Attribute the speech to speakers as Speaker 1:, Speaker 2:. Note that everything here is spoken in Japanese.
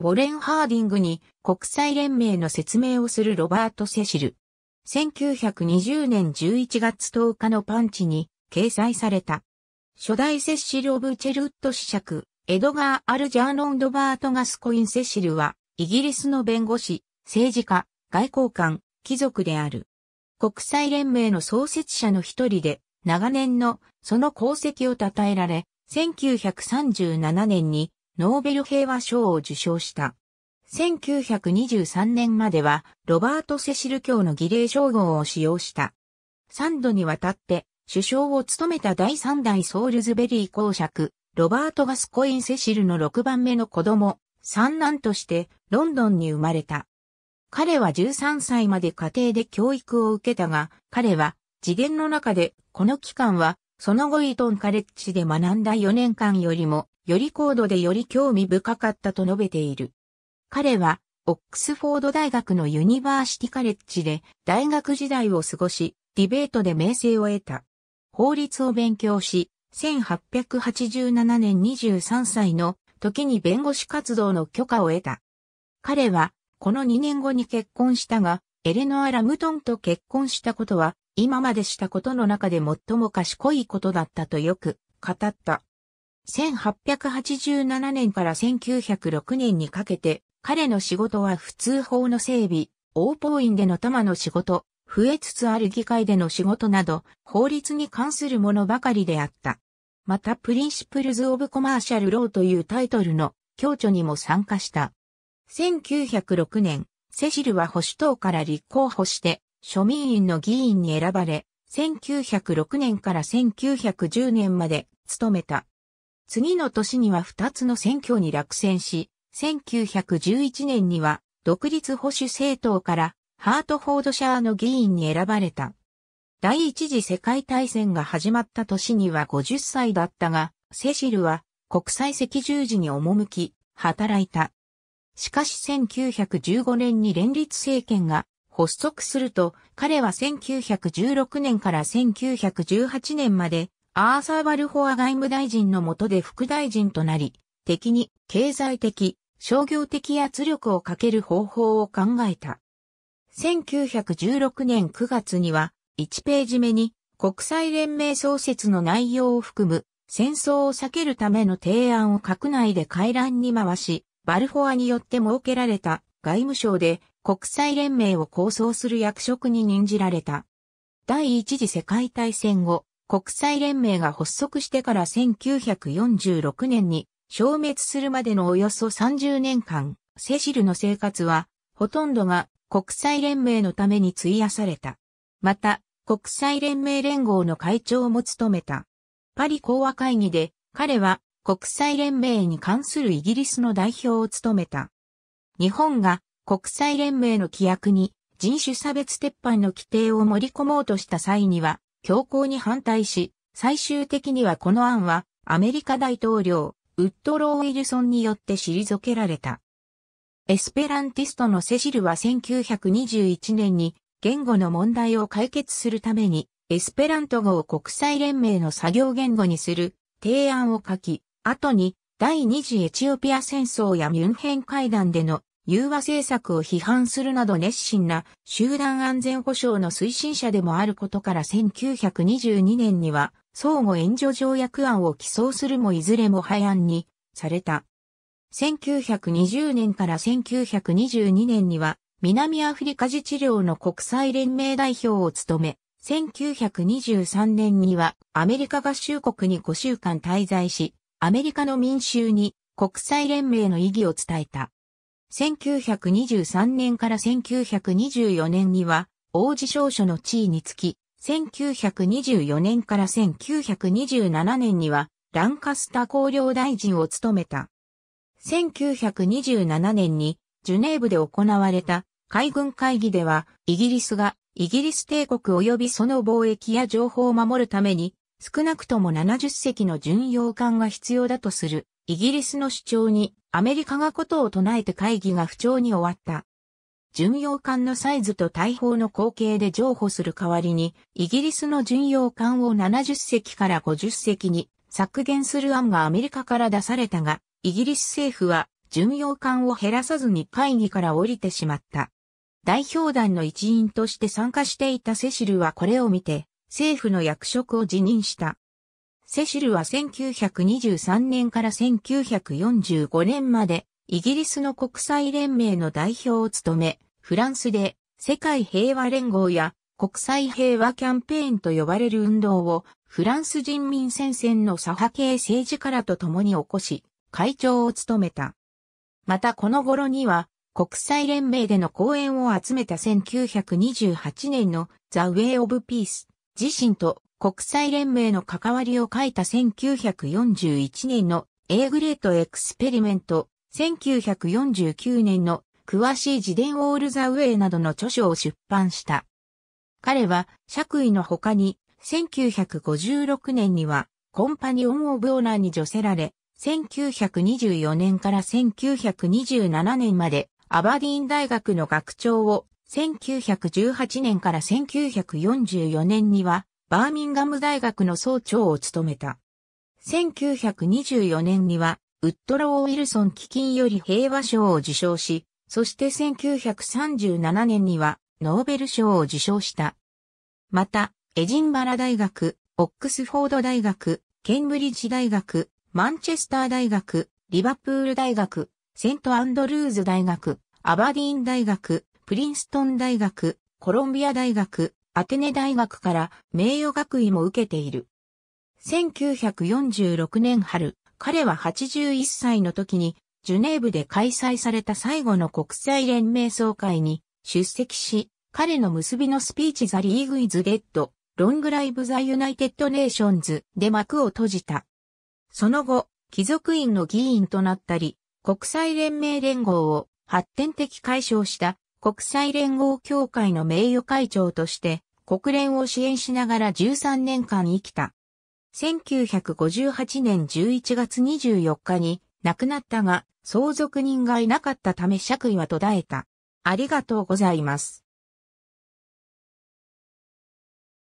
Speaker 1: ウォレン・ハーディングに国際連盟の説明をするロバート・セシル。1920年11月10日のパンチに掲載された。初代セシル・オブ・チェルット子爵、エドガー・アルジャーノン・ドバート・ガスコイン・セシルは、イギリスの弁護士、政治家、外交官、貴族である。国際連盟の創設者の一人で、長年のその功績を称えられ、1937年にノーベル平和賞を受賞した。1923年までは、ロバート・セシル卿の儀礼称号を使用した。3度にわたって、首相を務めた第3代ソールズベリー公爵、ロバート・ガスコイン・セシルの6番目の子供、三男としてロンドンに生まれた。彼は13歳まで家庭で教育を受けたが、彼は自伝の中でこの期間はその後イートンカレッジで学んだ4年間よりも、より高度でより興味深かったと述べている。彼は、オックスフォード大学のユニバーシティカレッジで大学時代を過ごし、ディベートで名声を得た。法律を勉強し、1887年23歳の時に弁護士活動の許可を得た。彼は、この2年後に結婚したが、エレノア・ラムトンと結婚したことは今までしたことの中で最も賢いことだったとよく語った。1887年から1906年にかけて、彼の仕事は普通法の整備、王法院での玉の仕事、増えつつある議会での仕事など、法律に関するものばかりであった。また、プリンシプルズ・オブ・コマーシャル・ローというタイトルの教著にも参加した。1906年、セシルは保守党から立候補して、庶民院の議員に選ばれ、1906年から1910年まで務めた。次の年には2つの選挙に落選し、1911年には独立保守政党からハートフォードシャーの議員に選ばれた。第一次世界大戦が始まった年には50歳だったが、セシルは国際赤十字に赴き、働いた。しかし1915年に連立政権が発足すると、彼は1916年から1918年まで、アーサー・バルフォア外務大臣の下で副大臣となり、敵に経済的、商業的圧力をかける方法を考えた。1916年9月には、1ページ目に、国際連盟創設の内容を含む、戦争を避けるための提案を閣内で回覧に回し、バルフォアによって設けられた外務省で国際連盟を構想する役職に任じられた。第一次世界大戦後、国際連盟が発足してから1946年に消滅するまでのおよそ30年間、セシルの生活は、ほとんどが国際連盟のために費やされた。また、国際連盟連合の会長も務めた。パリ講和会議で、彼は国際連盟に関するイギリスの代表を務めた。日本が国際連盟の規約に人種差別撤廃の規定を盛り込もうとした際には、強硬に反対し、最終的にはこの案はアメリカ大統領、ウッドロー・ウィルソンによって退けられた。エスペランティストのセシルは1921年に言語の問題を解決するためにエスペラント語を国際連盟の作業言語にする提案を書き、後に第二次エチオピア戦争やミュンヘン会談での融和政策を批判するなど熱心な集団安全保障の推進者でもあることから1922年には相互援助条約案を起草するもいずれも廃案にされた。1920年から1922年には南アフリカ自治領の国際連盟代表を務め、1923年にはアメリカ合衆国に5週間滞在し、アメリカの民衆に国際連盟の意義を伝えた。1923年から1924年には、王子少書の地位につき、1924年から1927年には、ランカスタ公領大臣を務めた。1927年に、ジュネーブで行われた海軍会議では、イギリスがイギリス帝国及びその貿易や情報を守るために、少なくとも70隻の巡洋艦が必要だとするイギリスの主張にアメリカがことを唱えて会議が不調に終わった。巡洋艦のサイズと大砲の後継で譲歩する代わりに、イギリスの巡洋艦を70隻から50隻に削減する案がアメリカから出されたが、イギリス政府は巡洋艦を減らさずに会議から降りてしまった。代表団の一員として参加していたセシルはこれを見て、政府の役職を辞任した。セシルは1923年から1945年までイギリスの国際連盟の代表を務め、フランスで世界平和連合や国際平和キャンペーンと呼ばれる運動をフランス人民戦線の左派系政治家らと共に起こし、会長を務めた。またこの頃には国際連盟での講演を集めた1928年のザ・ウェイ・オブ・ピース自身と国際連盟の関わりを書いた1941年の A グレートエクスペリメント、1949年の詳しい自伝オールザウェイなどの著書を出版した。彼は、爵位の他に、1956年には、コンパニオン・オブ・オーナーに助せられ、1924年から1927年まで、アバディーン大学の学長を、1918年から1944年には、バーミンガム大学の総長を務めた。1924年には、ウッドロー・ウィルソン基金より平和賞を受賞し、そして1937年には、ノーベル賞を受賞した。また、エジンバラ大学、オックスフォード大学、ケンブリッジ大学、マンチェスター大学、リバプール大学、セントアンドルーズ大学、アバディーン大学、プリンストン大学、コロンビア大学、アテネ大学から名誉学位も受けている。1946年春、彼は81歳の時に、ジュネーブで開催された最後の国際連盟総会に出席し、彼の結びのスピーチザリーグイズデッド、ロングライブザユナイテッドネーションズで幕を閉じた。その後、貴族院の議員となったり、国際連盟連合を発展的解消した国際連合協会の名誉会長として国連を支援しながら13年間生きた。1958年11月24日に亡くなったが相続人がいなかったため爵位は途絶えた。ありがとうございます。